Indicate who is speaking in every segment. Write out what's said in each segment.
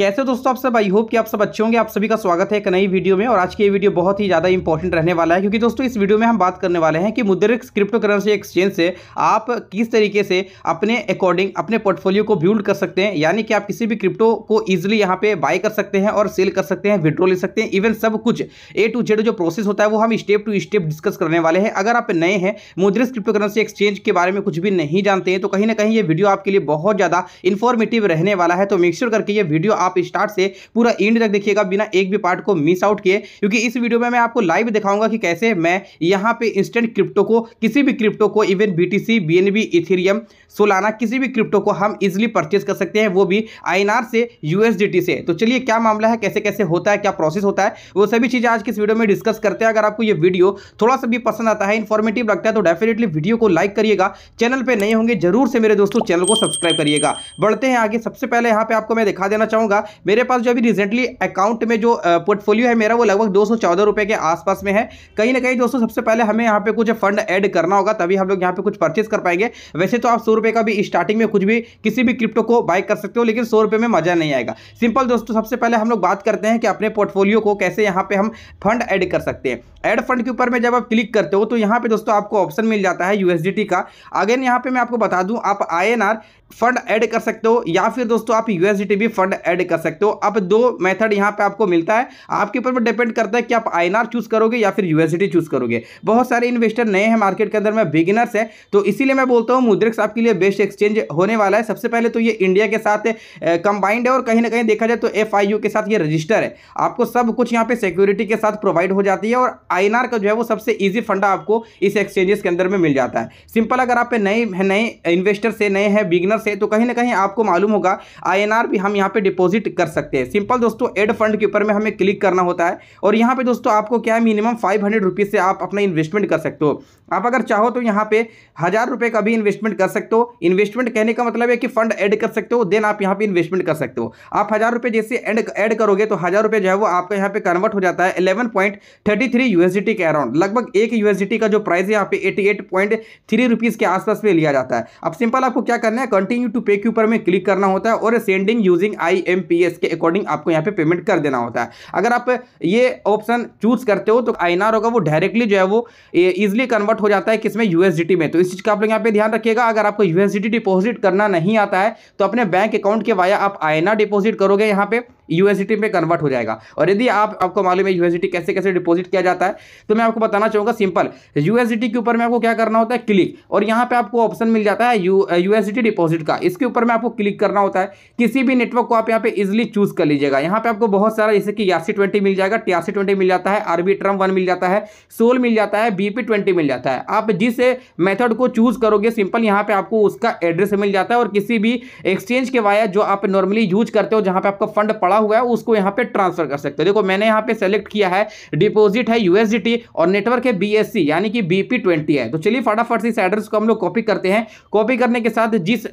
Speaker 1: कैसे दोस्तों आप सब आई होप कि आप सब अच्छे होंगे आप सभी का स्वागत है एक नई वीडियो में और आज की ये वीडियो बहुत ही ज़्यादा इंपॉर्टेंट रहने वाला है क्योंकि दोस्तों इस वीडियो में हम बात करने वाले हैं कि मुद्रिक क्रिप्टो करेंसी एक्सचेंज से आप किस तरीके से अपने अकॉर्डिंग अपने पोर्टफोलियो को बिल्ड कर सकते हैं यानी कि आप किसी भी क्रिप्टो को ईजिली यहाँ पे बाय कर सकते हैं और सेल कर सकते हैं विड्रो ले सकते हैं इवन सब कुछ ए टू जेड जो प्रोसेस होता है वो हम स्टेप टू स्टेप डिस्कस करने वाले हैं अगर आप नए हैं मुद्रिक क्रिप्टो करेंसी एक्सचेंज के बारे में कुछ भी नहीं जानते हैं तो कहीं ना कहीं ये वीडियो आपके लिए बहुत ज़्यादा इन्फॉर्मेटिव रहने वाला है तो मेक श्योर करके ये वीडियो आप आप स्टार्ट से पूरा एंड तक देखिएगा बिना एक भी पार्ट को मिस आउट किए क्योंकि इस वीडियो में मैं आपको लाइव दिखाऊंगा कि कैसे मैं यहाँ पे इंस्टेंट क्रिप्टो को किसी भी क्रिप्टो को even B T Ethereum Solana किसी भी क्रिप्टो को हम इजिली परचेज कर सकते हैं वो भी आई से यूएसडीटी से तो चलिए क्या मामला है कैसे कैसे होता है क्या प्रोसेस होता है वो सभी चीज़ें आज की इस वीडियो में डिस्कस करते हैं अगर आपको ये वीडियो थोड़ा सा भी पसंद आता है इन्फॉर्मेटिव लगता है तो डेफिनेटली वीडियो को लाइक करिएगा चैनल पर नए होंगे जरूर से मेरे दोस्तों चैनल को सब्सक्राइब करिएगा बढ़ते हैं आगे सबसे पहले यहाँ पे आपको मैं दिखा देना चाहूँगा होगा मेरे पास जो अभी रिसेंटली अकाउंट में जो पोर्टफोलियो है मेरा वो लगभग दो सौ के आसपास में है कहीं ना कहीं दोस्तों सबसे पहले हमें यहाँ पे कुछ फंड ऐड करना होगा तभी हम लोग यहाँ पे कुछ परचेज कर पाएंगे वैसे तो आप सौ का भी स्टार्टिंग में कुछ भी किसी भी क्रिप्टो को बाय कर सकते हो लेकिन सौ में मजा नहीं आएगा सिंपल दोस्तों सबसे पहले हम लोग बात करते हैं कि अपने पोर्टफोलियो को कैसे यहाँ पे हम फंड ऐड कर सकते हैं एड फंड के ऊपर में जब आप क्लिक करते हो तो यहाँ पे दोस्तों आपको ऑप्शन मिल जाता है यूएसडीटी का अगेन यहाँ पे मैं आपको बता दूं आप आई फंड ऐड कर सकते हो या फिर दोस्तों आप यूएसडीटी भी फंड ऐड ऐड कर सकते हो अब दो मेथड यहाँ पे आपको मिलता है आपके ऊपर डिपेंड करता है कि आप आई चूज करोगे या फिर यूएसडी चूज करोगे बहुत सारे इन्वेस्टर नए हैं मार्केट के अंदर में बिगिनर्स है तो इसीलिए मैं बोलता हूँ मुद्रिक्स आपके लिए बेस्ट एक्सचेंज होने वाला है सबसे पहले तो ये इंडिया के साथ कंबाइंड है और कहीं ना कहीं देखा जाए तो एफ के साथ ये रजिस्टर है आपको सब कुछ यहाँ पे सिक्योरिटी के साथ प्रोवाइड हो जाती है और आई का जो है वो सबसे ईजी फंडा आपको इस एक्सचेंजेस के अंदर में मिल जाता है सिंपल अगर आप नए नए इन्वेस्टर से नए हैं बिगनर से तो कहीं ना कहीं आपको मालूम होगा आई भी हम यहाँ पे डिपोजिट डिपॉजिट कर सकते हैं सिंपल दोस्तों एड फंड के ऊपर में हमें क्लिक करना होता है और यहाँ पे दोस्तों आपको क्या है मिनिमम फाइव हंड्रेड रुपीज़ से आप अपना इन्वेस्टमेंट कर सकते हो आप अगर चाहो तो यहाँ पे हज़ार रुपये का भी इन्वेस्टमेंट कर सकते हो इन्वेस्टमेंट कहने का मतलब है कि फंड एड कर सकते हो देन आप यहाँ पे इन्वेस्टमेंट कर सकते हो आप हज़ार रुपये जैसे एड एड करोगे तो हज़ार रुपये जो है वो आपका यहाँ पे कन्वर्ट हो जाता है eleven point thirty three USD के अराउंड लगभग एक यूएसडी का जो प्राइस है यहाँ पे eighty eight point three rupees के आसपास में लिया जाता है अब सिंपल आपको क्या करना है कंटिन्यू टू पे के ऊपर में क्लिक करना होता है और सेंडिंग यूजिंग आई एम के अकॉर्डिंग आपको यहाँ पे पेमेंट कर देना होता है अगर आप ये ऑप्शन चूज करते हो तो आई होगा वो डायरेक्टली जो है वो ईजिली कन्वर्ट हो जाता है किसमें यूएसडीटी में तो इस चीज़ का आप लोग यहाँ पे ध्यान रखिएगा अगर आपको यूएसडीटी डिपोजिट करना नहीं आता है तो अपने बैंक अकाउंट के वाया आप आई डिपोजिट करोगे यहाँ पे यूएसडीटी में कन्वर्ट हो जाएगा और यदि आप आपको मालूम है यूएसडीटी कैसे कैसे डिपॉजिट किया जाता है तो मैं आपको बताना चाहूँगा सिंपल यूएसडीटी के ऊपर में आपको क्या करना होता है क्लिक और यहाँ पे आपको ऑप्शन मिल जाता है यूएसडीटी डिपॉजिट का इसके ऊपर में आपको क्लिक करना होता है किसी भी नेटवर्क को आप यहाँ पे पे इजिली चूज कर लीजिएगा यहाँ पे आपको बहुत सारा जैसे कि यासी ट्वेंटी मिल जाएगा टियासी ट्वेंटी मिल जाता है आरबी ट्रम वन मिल जाता है सोल मिल जाता है बीपी ट्वेंटी मिल जाता है आप जिस मेथड को चूज करोगे सिंपल यहाँ पे आपको उसका एड्रेस मिल जाता है और किसी भी एक्सचेंज के वाया जो आप नॉर्मली यूज करते हो जहाँ पे आपका फंड पड़ा हुआ है उसको यहाँ पे ट्रांसफर कर सकते हो देखो मैंने यहाँ पे सेलेक्ट किया है डिपोजिट है यूएसडीटी और नेटवर्क है बी यानी कि बीपी ट्वेंटी है तो चलिए फटाफट इस एड्रेस को हम लोग कॉपी करते हैं कॉपी करने के साथ जिस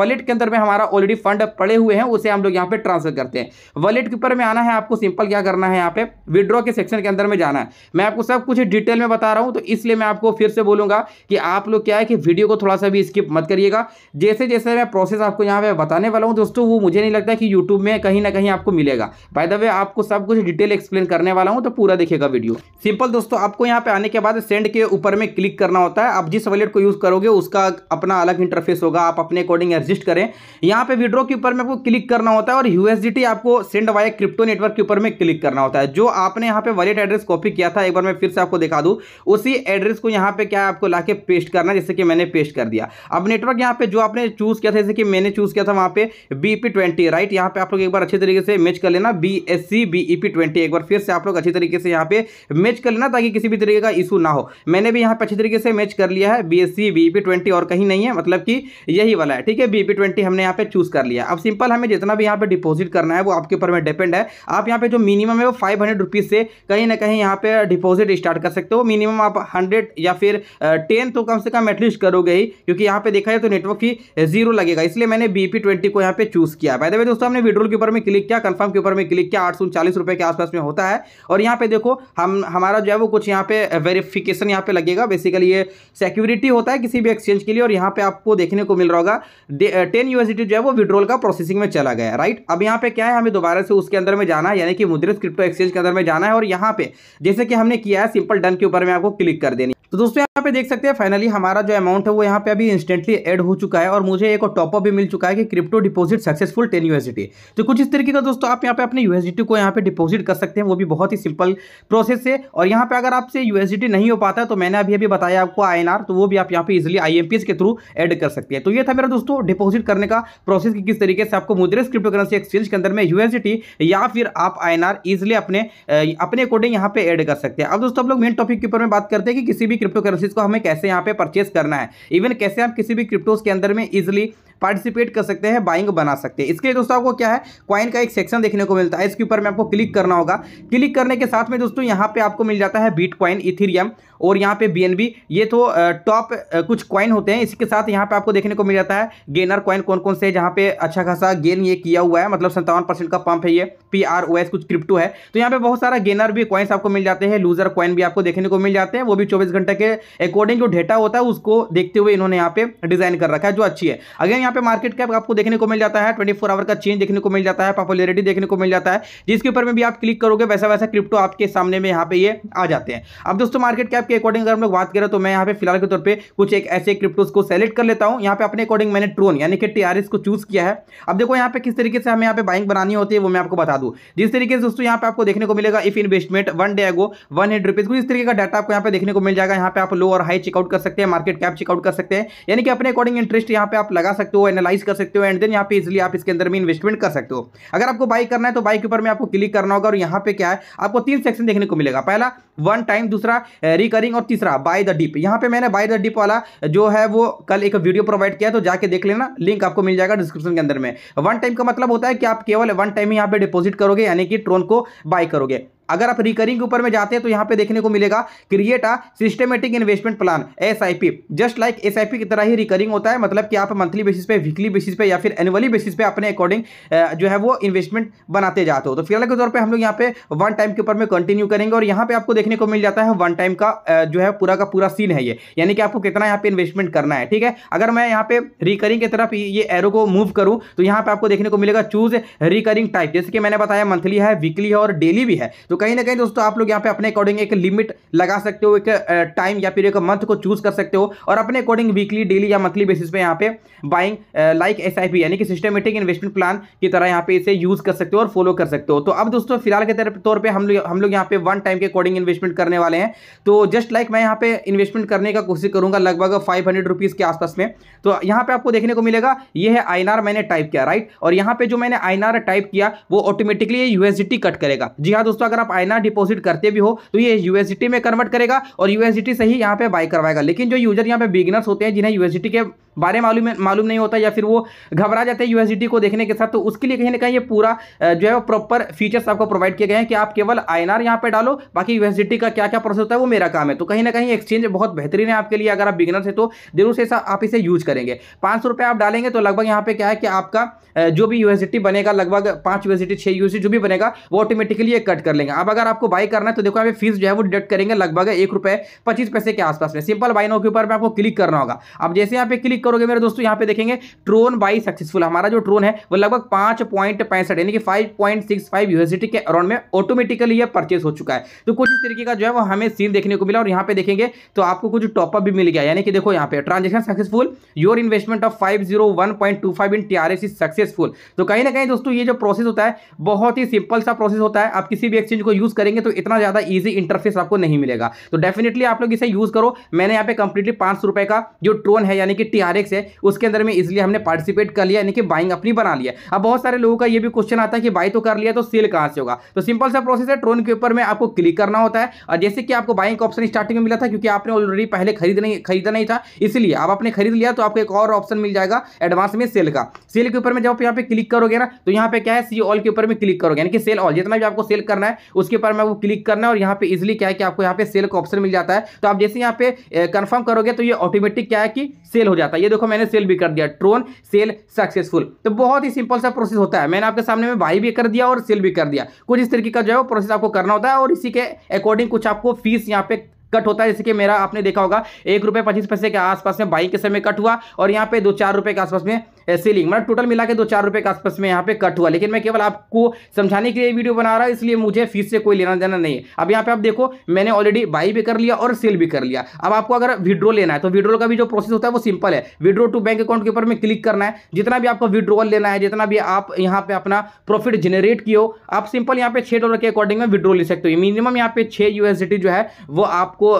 Speaker 1: वॉलेट के अंदर में हमारा ऑलरेडी फंड पड़े हुए हैं उसे हम लोग यहाँ पे वॉलेट ट्रांसफर करते हैं वॉलेट के ऊपर में आना है आपको सिंपल क्या करना है यहाँ पे विड्रॉ के सेक्शन के अंदर में जाना है मैं आपको सब कुछ डिटेल में बता रहा हूँ तो इसलिए मैं आपको फिर से बोलूंगा कि आप लोग क्या है कि वीडियो को थोड़ा सा भी स्किप मत करिएगा जैसे जैसे मैं प्रोसेस आपको यहाँ पे बताने वाला हूँ दोस्तों वो मुझे नहीं लगता कि यूट्यूब में कहीं ना कहीं आपको मिलेगा बाय द वे आपको सब कुछ डिटेल एक्सप्लेन करने वाला हूँ तो पूरा देखेगा वीडियो सिंपल दोस्तों आपको यहाँ पे आने के बाद सेंड के ऊपर में क्लिक करना होता है आप जिस वॉलेट को यूज़ करोगे उसका अपना अलग इंटरफेस होगा आप अपने अकॉर्डिंग एडजस्ट करें यहाँ पे विड्रो के ऊपर में आपको क्लिक करना होता है और यूएसडीटी आपको सेंड वाई क्रिप्टो नेटवर्क के ऊपर में क्लिक करना होता है जो आपने यहाँ पे वॉलेट एड्रेस कॉपी किया था एक बार मैं फिर से आपको दिखा दूँ उसी एड्रेस को यहाँ पे क्या है आपको ला पेस्ट करना जैसे कि मैंने पेस्ट कर दिया अब नेटवर्क यहाँ पे जो आपने चूज़ किया था जैसे कि मैंने चूज़ किया था वहाँ पे बी राइट यहाँ पे आप लोग एक बार अच्छे तरीके से मैच कर लेना B S C B E P twenty एक बार फिर से आप लोग अच्छी तरीके से यहाँ पे मैच कर लेना ताकि किसी भी तरीके का इशू ना हो मैंने भी यहाँ पे अच्छी तरीके से मैच कर लिया है B S C B E P twenty और कहीं नहीं है मतलब कि यही वाला है ठीक है बी पी ट्वेंटी हमने यहाँ पे चूज़ कर लिया अब सिंपल हमें जितना भी यहाँ पे डिपॉजिट करना है वो आपके ऊपर में डिपेंड है आप यहाँ पे जो मिनिमम है वो फाइव हंड्रेड से कहीं ना कहीं यहाँ पे डिपॉजिट स्टार्ट कर सकते हो मिनिमम आप हंड्रेड या फिर टेन तो कम से कम एटलीस्ट करोगे ही क्योंकि यहाँ पे देखा जाए तो नेटवर्क ही जीरो लगेगा इसलिए मैंने बीपी ट्वेंटी को यहाँ पे चूज किया है द दोस्तों हमने विड्रोल के ऊपर में क्लिक किया कंफर्म के ऊपर में क्लिक किया आठ के आसपास में होता है और यहाँ पे देखो हम हमारा जो है वो कुछ यहाँ पे वेरिफिकेशन यहाँ पे लगेगा बेसिकली ये सिक्योरिटी होता है किसी भी एक्सचेंज के लिए और यहाँ पे आपको देखने को मिल रहा होगा टेन यूएसडी जो है वो विड्रोल का प्रोसेसिंग में चला गया राइट अब यहाँ पे क्या है हमें दोबारा से उसके अंदर में जाना है यानी कि मुद्रित क्रिप्टो एक्सचेंज के अंदर में जाना है और यहाँ पे जैसे कि हमने किया है सिंपल डन के ऊपर में आपको क्लिक कर देनी तो दोस्तों यहाँ पे देख सकते हैं फाइनली हमारा जो अमाउंट है वो यहाँ पे अभी इंस्टेंटली ऐड हो चुका है और मुझे एक और टॉपअप भी मिल चुका है कि crypto deposit successful ten USD तो कुछ इस तरीके का दोस्तों आप यहाँ पे अपने यूएसडी को यहाँ पे डिपॉजिट कर सकते हैं वो भी बहुत ही सिंपल प्रोसेस है और यहाँ पे अगर आपसे यूएसडी नहीं हो पाता तो मैंने अभी अभी बताया आपको आई तो वो भी आप यहाँ पे इजिली आई के थ्रू एड कर सकते हैं तो ये था मेरा दोस्तों डिपोजिट करने का प्रोसेस कि किस तरीके से आपको मुद्रेस क्रिप्टो करेंसी एक्सचेंज के अंदर में यूएसडी या फिर आप आई एन अपने अपने अकॉर्डिंग यहाँ पे एड कर सकते हैं अब दोस्तों आप लोग मेन टॉपिक के ऊपर में बात करते हैं कि किसी भी क्रिप्टो करेंसीज को हमें कैसे यहाँ पे परचेस करना है इवन कैसे आप किसी भी क्रिप्टोज के अंदर में इजिली पार्टिसिपेट कर सकते हैं बाइंग बना सकते हैं इसके लिए दोस्तों आपको क्या है क्वाइन का एक सेक्शन देखने को मिलता है इसके ऊपर मैं आपको क्लिक करना होगा क्लिक करने के साथ में दोस्तों यहाँ पे आपको मिल जाता है बीट क्वाइन इथिरियम और यहाँ पे बी ये तो टॉप कुछ कॉइन होते हैं इसके साथ यहाँ पे आपको देखने को मिल जाता है गेनर कॉइन कौन कौन से जहाँ पे अच्छा खासा गेन ये किया हुआ है मतलब सत्तावन परसेंट का पंप है ये पी आर ओ एस कुछ क्रिप्टो है तो यहाँ पे बहुत सारा गेनर भी कॉइन्स आपको मिल जाते हैं लूजर कॉइन भी आपको देखने को मिल जाते हैं वो भी चौबीस घंटे के अकॉर्डिंग जो डेटा होता है उसको देखते हुए इन्होंने यहाँ पे डिजाइन कर रखा है जो अच्छी है अगेन यहाँ पे मार्केट कैप आपको देखने को मिल जाता है ट्वेंटी आवर का चेंज देखने को मिल जाता है पॉपुलरिटी देखने को मिल जाता है जिसके ऊपर में भी आप क्लिक करोगे वैसा वैसा क्रिप्टो आपके सामने में यहाँ पे ये आ जाते हैं अब दोस्तों मार्केट कैप के अकॉर्डिंग अगर हम लोग बात करें तो मैं यहाँ पे फिलहाल के तौर पर कुछ एक ऐसे क्रिप्टोज को सेलेक्ट कर लेता हूँ यहाँ पे अपने अकॉर्डिंग मैंने ट्रोन यानी कि टीआरएस को चूज किया है अब देखो यहाँ पे किस तरीके से हमें यहाँ पे बाइंग बनानी होती है वो मैं आपको बता दूँ जिस तरीके से दोस्तों यहाँ पे आपको देखने को मिलेगा if investment one day ago one hundred rupees कुछ इस तरीके का डाटा आपको यहाँ पे देखने को मिल जाएगा यहाँ पे आप लो और हाई चेकआउट कर सकते हैं मार्केट कैप चेकआउट कर सकते हैं यानी कि अपने अकॉर्डिंग इंटरेस्ट यहाँ पे आप लगा सकते हो एनालाइज कर सकते हो एंड देन यहाँ पे इजिली आप इसके अंदर में इन्वेस्टमेंट कर सकते हो अगर आपको बाइक करना है तो बाइक के ऊपर मैं आपको क्लिक करना होगा और यहाँ पे क्या है आपको तीन सेक्शन देखने को मिलेगा पहला वन टाइम दूसरा रिकरिंग eh, और तीसरा बाय द डिप यहाँ पे मैंने बाय द डिप वाला जो है वो कल एक वीडियो प्रोवाइड किया तो जाके देख लेना लिंक आपको मिल जाएगा डिस्क्रिप्शन के अंदर में वन टाइम का मतलब होता है कि आप केवल वन टाइम यहाँ पे डिपोजिट करोगे यानी कि ट्रोन को बाय करोगे अगर आप रिकरिंग के ऊपर में जाते हैं तो यहाँ पे देखने को मिलेगा create a systematic investment plan as just like as की तरह ही रिकरिंग होता है मतलब कि आप मंथली बेसिस पे वीकली बेसिस पे या फिर एनुअली बेसिस पे अपने अकॉर्डिंग जो है वो इन्वेस्टमेंट बनाते जाते हो तो फिलहाल के तौर पर हम लोग यहाँ पे वन टाइम के ऊपर में कंटिन्यू करेंगे और यहाँ पे आपको देखने को मिल जाता है वन टाइम का जो है पूरा का पूरा सीन है ये यानी कि आपको कितना यहाँ पे इन्वेस्टमेंट करना है ठीक है अगर मैं यहाँ पे रिकरिंग की तरफ ये एरो को मूव करूँ तो यहाँ पे आपको देखने को मिलेगा चूज रिकरिंग टाइप जैसे कि मैंने बताया मंथली है वीकली है और डेली भी है तो कहीं ना कहीं दोस्तों आप लोग यहाँ पे अपने अकॉर्डिंग एक लिमिट लगा सकते हो एक टाइम या फिर एक मंथ को चूज कर सकते हो और अपने अकॉर्डिंग वीकली डेली या मंथली बेसिस पे यहाँ पे बाइंग लाइक एस यानी कि सिस्टमेटिक इन्वेस्टमेंट प्लान की तरह यहाँ पे इसे यूज कर सकते हो और फॉलो कर सकते हो तो अब दोस्तों फिलहाल के तौर पर हम लोग हम लोग यहाँ पे वन टाइम के अकॉर्डिंग इन्वेस्टमेंट करने वाले हैं तो जस्ट लाइक मैं यहाँ पे इन्वेस्टमेंट करने का कोशिश करूंगा लगभग फाइव हंड्रेड के आसपास में तो यहाँ पे आपको देखने को मिलेगा ये है आई मैंने टाइप किया राइट और यहाँ पे जो मैंने आई टाइप किया वो ऑटोमेटिकली यूएसडी कट करेगा जी हाँ दोस्तों अगर आप आप आईना डिपोजिट करते भी हो तो ये यूएसडी में कन्वर्ट करेगा और यूएसडी से ही यहाँ पे बाय करवाएगा लेकिन जो यूजर यहाँ पे बिगिनर्स होते हैं जिन्हें यूएसडी के बारे मालूम मालूम नहीं होता या फिर वो घबरा जाते हैं यूएसडी को देखने के साथ तो उसके लिए कहीं ना कहीं ये पूरा जो है वो प्रॉपर फीचर्स आपको प्रोवाइड किए गए हैं कि आप केवल आई आर यहाँ पे डालो बाकी यूएसडी का क्या क्या प्रोसेस होता है वो मेरा काम है तो कहीं ना कहीं एक्सचेंज बहुत बेहतरीन है आपके लिए अगर आप बिगनर्स है तो जरूर से आप इसे यूज करेंगे पाँच आप डालेंगे तो लगभग यहाँ पे क्या है कि आपका जो भी यूएसडी बनेगा लगभग पाँच यूएसडी छः यूएसडी जो भी बनेगा वो ऑटोमेटिकली ये कट कर लेंगे करेंगे अब अगर आपको बाई करना है तो देखो यहाँ पे फीस जो है वो डिडक्ट करेंगे लगभग एक रुपए पच्चीस पैसे के आसपास में सिंपल बाइनो के ऊपर आपको क्लिक करना होगा अब जैसे यहाँ पे क्लिक करोगे मेरे दोस्तों यहाँ पे देखेंगे ट्रोन बाई सक्सेसफुल हमारा जो ट्रोन है वो लगभग पांच पॉइंट पैंसठ यानी कि five point six five university के अराउंड में ऑटोमेटिकली ये परचेस हो चुका है तो कुछ इस तरीके का जो है वो हमें सीन देखने को मिला और यहाँ पे देखेंगे तो आपको कुछ टॉपअप भी मिल गया यानी कि देखो यहाँ पे transaction successful your investment of five zero one point two five in TRS is successful तो कहीं ना कहीं दोस्तों ये जो प्रोसेस होता है बहुत ही सिंपल सा प्रोसेस होता है आप किसी भी एक्सचेंज चीज़ को यूज़ करेंगे तो इतना ज़्यादा ईजी इंटरफेस आपको नहीं मिलेगा तो डेफिनेटली आप लोग इसे यूज़ करो मैंने यहाँ पे कंप्लीटली पाँच रुपये का जो ट्रोन है यानी कि टीआरएक्स है उसके अंदर में इजिली हमने पार्टिसिपेट कर लिया यानी कि बाइंग अपनी बना लिया अब बहुत सारे लोगों का यह भी क्वेश्चन आता है कि बाई तो कर लिया तो सेल कहां से होगा तो सिंपल सा प्रोसेस है ट्रोन के ऊपर में आपको क्लिक करना होता है और जैसे कि आपको बाइंग ऑप्शन स्टार्टिंग में मिला था क्योंकि आपने ऑलरेडी पहले खरीद नहीं खरीदा नहीं था इसलिए आप आपने खरीद लिया तो आपको एक और ऑप्शन मिल जाएगा एडवांस में सेल का सेल के ऊपर में जब आप यहाँ पे क्लिक करोगे ना तो यहाँ पे क्या है सी ऑल के ऊपर में क्लिक करोगे यानी कि सेल ऑल जितना भी आपको सेल करना है उसके ऊपर मैं वो क्लिक करना है और यहाँ पे इजिली क्या है कि आपको यहाँ पे सेल का ऑप्शन मिल जाता है तो आप जैसे यहाँ पे कंफर्म करोगे तो ये ऑटोमेटिक क्या है कि सेल हो जाता है ये देखो मैंने सेल भी कर दिया ट्रोन सेल सक्सेसफुल तो बहुत ही सिंपल सा प्रोसेस होता है मैंने आपके सामने में बाई भी कर दिया और सेल भी कर दिया कुछ इस तरीके का जो है वो प्रोसेस आपको करना होता है और इसी के अकॉर्डिंग कुछ आपको फीस यहाँ पे कट होता है जैसे कि मेरा आपने देखा होगा एक रुपये पच्चीस पैसे के आसपास में बाई के समय कट हुआ और यहाँ पे दो चार रुपये के आसपास में सीलिंग मतलब टोटल मिला के दो चार रुपए के आसपास में यहाँ पे कट हुआ लेकिन मैं केवल आपको समझाने के लिए वीडियो बना रहा हूँ इसलिए मुझे फीस से कोई लेना देना नहीं है अब यहाँ पे आप देखो मैंने ऑलरेडी बाई भी कर लिया और सेल भी कर लिया अब आपको अगर विड्रो लेना है तो विड्रोल का भी जो प्रोसेस होता है वो सिंपल है विड्रो टू बैंक अकाउंट के ऊपर में क्लिक करना है जितना भी आपको विड्रोवल लेना है जितना भी आप यहाँ पे अपना प्रॉफिट जनरेट किया हो आप सिंपल यहाँ पे छह डॉलर के अकॉर्डिंग में विड्रो ले सकते हो मिनिमम यहाँ पे छह यूएसडी जो है वो आपको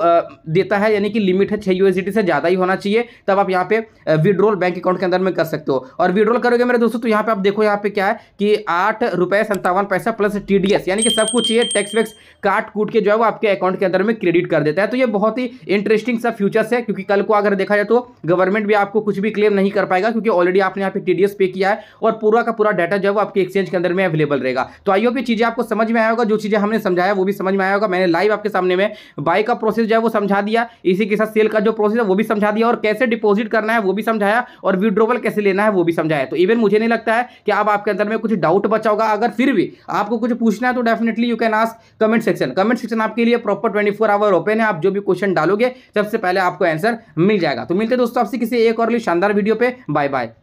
Speaker 1: देता है यानी कि लिमिट है छह यूएसडी से ज़्यादा ही होना चाहिए तब आप यहाँ पे विड्रोल बैंक अकाउंट के अंदर में कर सकते हो सकते हो और विड्रॉल करोगे मेरे दोस्तों तो यहाँ पे आप देखो यहाँ पे क्या है कि आठ रुपये संतावन पैसा प्लस टीडीएस यानी कि सब कुछ ये टैक्स वैक्स काट कूट के जो है वो आपके अकाउंट के अंदर में क्रेडिट कर देता है तो ये बहुत ही इंटरेस्टिंग सब फ्यूचर्स है क्योंकि कल को अगर देखा जाए तो गवर्नमेंट भी आपको कुछ भी क्लेम नहीं कर पाएगा क्योंकि ऑलरेडी आपने यहाँ पे टी पे किया है और पूरा का पूरा डाटा जो है वो आपके एक्सचेंज के अंदर में अवेलेबल रहेगा तो आई होप ये चीज़ें आपको समझ में आया होगा जो चीज़ें हमने समझाया वो भी समझ में आया होगा मैंने लाइव आपके सामने में बाई का प्रोसेस जो है वो समझा दिया इसी के साथ सेल का जो प्रोसेस है वो भी समझा दिया और कैसे डिपोजिट करना है वो भी समझाया और विड्रोवल कैसे लेना लेना है वो भी समझाया तो इवन मुझे नहीं लगता है कि अब आपके अंदर में कुछ डाउट बचा होगा अगर फिर भी आपको कुछ पूछना है तो definitely you can ask comment section comment section आपके लिए proper twenty four hour open है आप जो भी क्वेश्चन डालोगे सबसे पहले आपको आंसर मिल जाएगा तो मिलते दोस्तों आपसे किसी एक और शानदार वीडियो पे बाय बाय